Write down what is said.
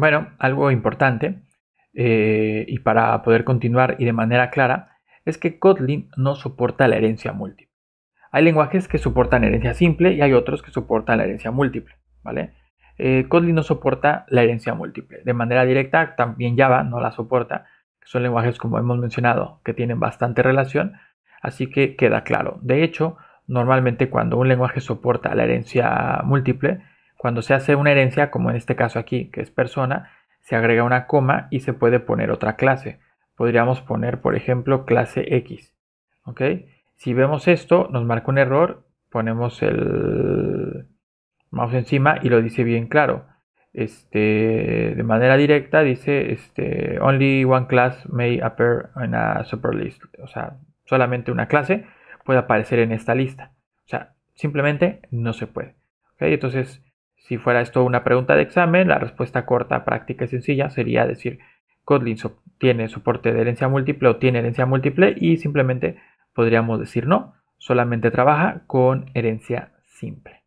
Bueno, algo importante, eh, y para poder continuar y de manera clara, es que Kotlin no soporta la herencia múltiple. Hay lenguajes que soportan herencia simple y hay otros que soportan la herencia múltiple, ¿vale? Eh, Kotlin no soporta la herencia múltiple. De manera directa, también Java no la soporta, son lenguajes como hemos mencionado que tienen bastante relación, así que queda claro. De hecho, normalmente cuando un lenguaje soporta la herencia múltiple, cuando se hace una herencia, como en este caso aquí, que es persona, se agrega una coma y se puede poner otra clase. Podríamos poner, por ejemplo, clase X. ¿Ok? Si vemos esto, nos marca un error, ponemos el mouse encima y lo dice bien claro. Este, de manera directa dice este, only one class may appear in a super list. O sea, solamente una clase puede aparecer en esta lista. O sea, simplemente no se puede. ¿Ok? Entonces, si fuera esto una pregunta de examen, la respuesta corta, práctica y sencilla sería decir Kotlin tiene soporte de herencia múltiple o tiene herencia múltiple y simplemente podríamos decir no, solamente trabaja con herencia simple.